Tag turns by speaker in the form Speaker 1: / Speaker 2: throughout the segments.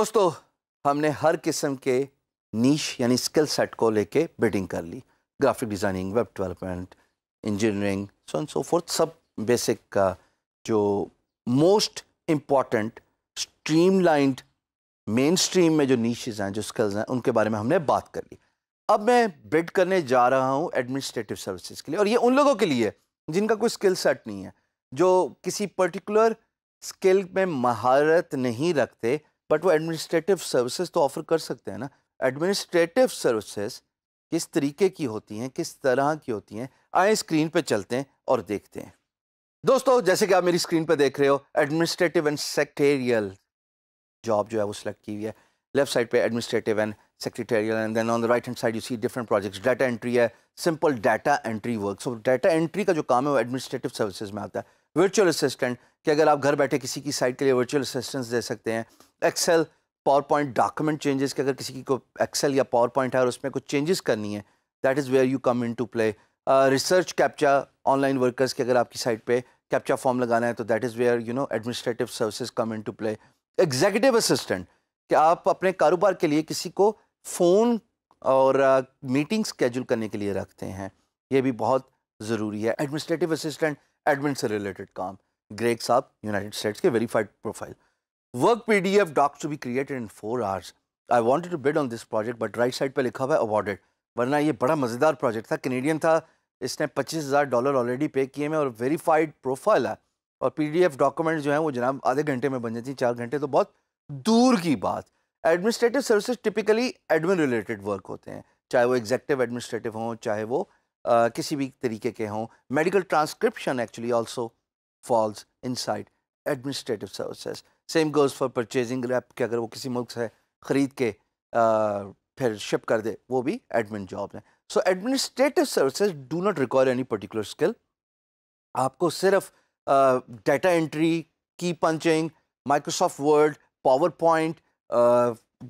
Speaker 1: दोस्तों हमने हर किस्म के नीच यानी स्किल सेट को लेके बिडिंग कर ली graphic designing web development engineering so and so forth सब बेसिक का जो most important streamlined main stream में जो नीचेज हैं जो स्किल्स हैं उनके बारे में हमने बात कर ली अब मैं बिड करने जा रहा हूँ एडमिनिस्ट्रेटिव सर्विसेज के लिए और ये उन लोगों के लिए जिनका कोई स्किल सेट नहीं है जो किसी पर्टिकुलर स्किल में महारत नहीं रखते बट वो एडमिनिस्ट्रेटिव सर्विसेज तो ऑफर कर सकते हैं ना एडमिनिस्ट्रेटिव सर्विसेज किस तरीके की होती हैं किस तरह की होती हैं आए स्क्रीन पे चलते हैं और देखते हैं दोस्तों जैसे कि आप मेरी स्क्रीन पे देख रहे हो एडमिनिस्ट्रेटिव एंड सेक्टेरियल जॉब जो है वो सिलेक्ट की हुई है लेफ्ट साइड पे administrative and secretarial and then on the right hand side you see different projects data entry है simple data entry work so data entry का जो काम है वो एडमिनिस्ट्रेटिव सर्विसेज में आता है वर्चुअल असिस्टेंट कि अगर आप घर बैठे किसी की साइट के लिए वर्चुअल असिस्टेंस दे सकते हैं Excel PowerPoint document changes के अगर किसी की को एक्सेल या पावर पॉइंट है और उसमें कुछ चेंजेस करनी है that is where you come into play research captcha online workers के अगर आपकी साइट पर कैप्चा फॉर्म लगाना है तो that is where you know administrative services come into play executive assistant कि आप अपने कारोबार के लिए किसी को फ़ोन और मीटिंग uh, स्केड्यूल करने के लिए रखते हैं ये भी बहुत ज़रूरी है एडमिनिस्ट्रेटिव असिस्टेंट एडमिन से रिलेटेड काम ग्रेक साहब यूनाइटेड स्टेट्स के verified profile work P D F docs to be created in four hours I wanted to bid on this project but right side पर लिखा हुआ है अवॉर्डेड वरना ये बड़ा मज़ेदार प्रोजेक्ट था कनेडियन था इसने पच्चीस हज़ार डॉलर ऑलरेडी पे किए हैं और वेरीफाइड प्रोफाइल है और पी डी एफ डॉक्यूमेंट जो हैं वो जनाब आधे घंटे में बन जाती हैं चार घंटे तो बहुत दूर की बात administrative services typically admin related work होते हैं चाहे वो एग्जेक्टिव एडमिनिस्ट्रेटिव हों चाहे वो किसी भी तरीके के हों medical transcription actually also falls in administrative services same goes for purchasing rep कि अगर वो किसी मुल्क से ख़रीद के आ, फिर शिप कर दे वो भी एडमिन जॉब है so administrative services do not require any particular skill आपको सिर्फ डाटा एंट्री की punching Microsoft Word PowerPoint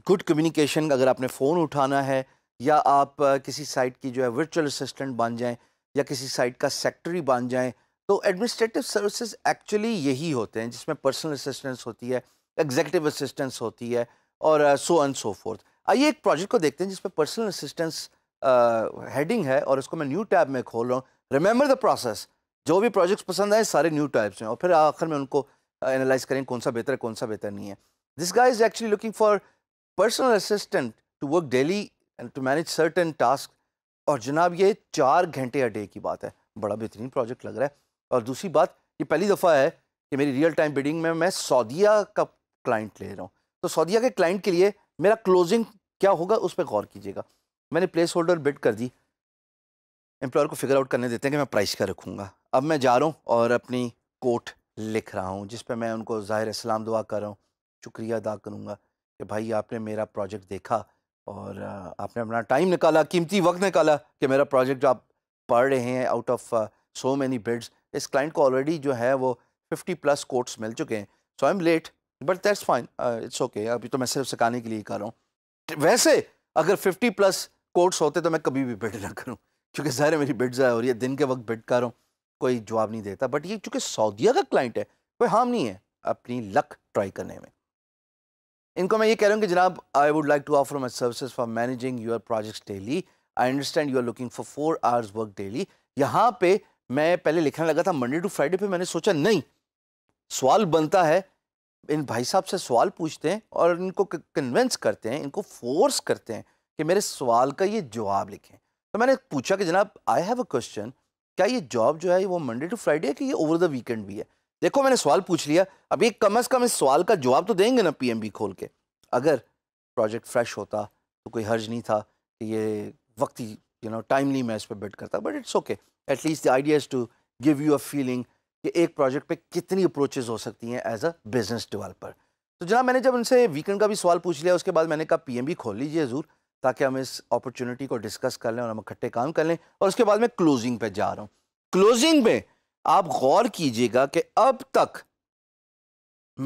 Speaker 1: good communication अगर आपने फ़ोन उठाना है या आप किसी साइट की जो है वर्चुअल असिस्टेंट बन जाएं या किसी साइट का सेक्रेटरी बन जाएं तो एडमिनिस्ट्रेटिव सर्विसेज एक्चुअली यही होते हैं जिसमें पर्सनल असिस्टेंस होती है एग्जीक्यूटिव असिस्टेंस होती है और सो एंड सो फोर्थ आइए एक प्रोजेक्ट को देखते हैं जिसमें पर्सनल असिस्टेंस हेडिंग है और इसको मैं न्यू टैब में खोल रहा हूँ रिमेंबर द प्रोसेस जो भी प्रोजेक्ट्स पसंद आए सारे न्यू टाइप्स हैं और फिर आखिर में उनको एनालाइज करें कौन सा बेहतर है कौन सा बेहतर नहीं है this guy is actually looking for personal assistant to work daily and to manage certain task और जनाब ये चार घंटे या डे की बात है बड़ा बेहतरीन प्रोजेक्ट लग रहा है और दूसरी बात ये पहली दफ़ा है कि मेरी रियल टाइम बिडिंग में मैं सऊदिया का क्लाइंट ले रहा हूँ तो सऊदिया के क्लाइंट के लिए मेरा क्लोजिंग क्या होगा उस पर गौर कीजिएगा मैंने प्लेस होल्डर बिड कर दी एम्प्लॉयर को फिगर आउट करने देते हैं कि मैं प्राइस क्या रखूँगा अब मैं जा रहा हूँ और अपनी कोट लिख रहा हूँ जिस पर मैं उनको ज़ाहिर सलाम दुआ कर रहा हूँ शुक्रिया अदा करूँगा कि भाई आपने मेरा प्रोजेक्ट देखा और आपने अपना टाइम निकाला कीमती वक्त निकाला कि मेरा प्रोजेक्ट जो आप पढ़ रहे हैं out of so many bids इस क्लाइंट को ऑलरेडी जो है वो फिफ्टी प्लस कोर्ट्स मिल चुके हैं so I am late but that's fine it's okay अभी तो मैं सिर्फ सिखाने के लिए कर रहा हूँ वैसे अगर फिफ्टी प्लस कोर्ट्स होते तो मैं कभी भी बिड ना करूँ क्योंकि ज़ाहिर मेरी बिड ज़ाया हो रही है दिन के वक्त बिड कर रहा हूँ कोई जवाब नहीं देता बट ये चूँकि सऊदिया का क्लाइंट है कोई हार्म नहीं है अपनी लक ट्राई करने में इनको मैं ये कह रहा हूँ कि जनाब I would like to offer my service for managing your projects daily I understand you are looking for four hours work daily यहाँ पे मैं पहले लिखने लगा था मंडे टू फ्राइडे पे मैंने सोचा नहीं सवाल बनता है इन भाई साहब से सवाल पूछते हैं और इनको कन्विंस करते हैं इनको फोर्स करते हैं कि मेरे सवाल का ये जवाब लिखें तो मैंने पूछा कि जनाब आई हैव अ क्वेश्चन क्या ये जॉब जो है वो मंडे टू फ्राइडे है कि ये ओवर द वीकेंड भी है देखो मैंने सवाल पूछ लिया अभी कम अज़ कम इस सवाल का जवाब तो देंगे ना पीएमबी खोल के अगर प्रोजेक्ट फ्रेश होता तो कोई हर्ज नहीं था कि ये वक्ती यू नो टाइमली मैं इस पर बेट करता but it's okay at least the idea is to give you a feeling कि एक प्रोजेक्ट पे कितनी अप्रोचेज हो सकती हैं एज अ बिजनेस डेवलपर तो जना मैंने जब उनसे वीकेंड का भी सवाल पूछ लिया उसके बाद मैंने कहा पीएमबी खोल लीजिए हजूर ताकि हम इस अपॉर्चुनिटी को डिस्कस कर लें और हम इकट्ठे काम कर लें और उसके बाद मैं क्लोजिंग पे जा रहा हूँ क्लोजिंग में आप गौर कीजिएगा कि अब तक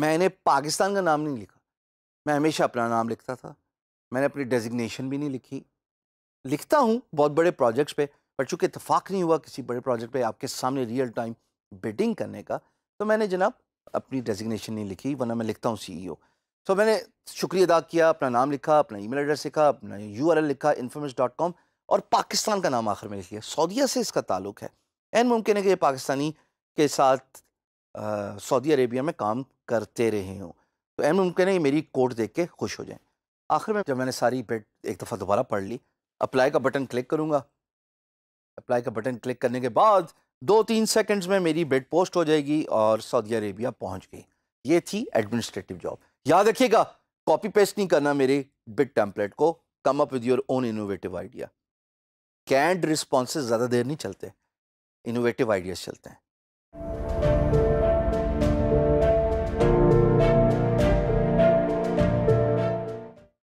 Speaker 1: मैंने पाकिस्तान का नाम नहीं लिखा मैं हमेशा अपना नाम लिखता था मैंने अपनी डेजिग्नेशन भी नहीं लिखी लिखता हूँ बहुत बड़े प्रोजेक्ट्स पे पर चूँकि इतफाक़ नहीं हुआ किसी बड़े प्रोजेक्ट पे आपके सामने रियल टाइम बिडिंग करने का तो मैंने जनाब अपनी डेजिग्नेशन नहीं लिखी वरना मैं लिखता हूँ सी ई सो मैंने शुक्रिया अदा किया अपना नाम लिखा अपना ई एड्रेस लिखा अपना यू लिखा इन्फॉर्मेश और पाकिस्तान का नाम आखिर में लिख लिया सऊदिया से इसका ताल्लुक है एन मुमकिन है कि पाकिस्तानी के साथ सऊदी अरेबिया में काम करते रहे हों तो एन मुमकिन है ये मेरी कोट देख के खुश हो जाए आखिर में जब मैंने सारी बेट एक दफ़ा दोबारा पढ़ ली अप्लाई का बटन क्लिक करूँगा अप्लाई का बटन क्लिक करने के बाद दो तीन सेकंड्स में मेरी बेड पोस्ट हो जाएगी और सऊदी अरेबिया पहुंच गई ये थी एडमिनिस्ट्रेटिव जॉब याद रखिएगा कॉपी पेस्ट नहीं करना मेरे बिट टेम्पलेट को come up with your own innovative idea कैंड रिस्पॉन्स ज़्यादा देर नहीं चलते इनोवेटिव आइडियाज़ चलते हैं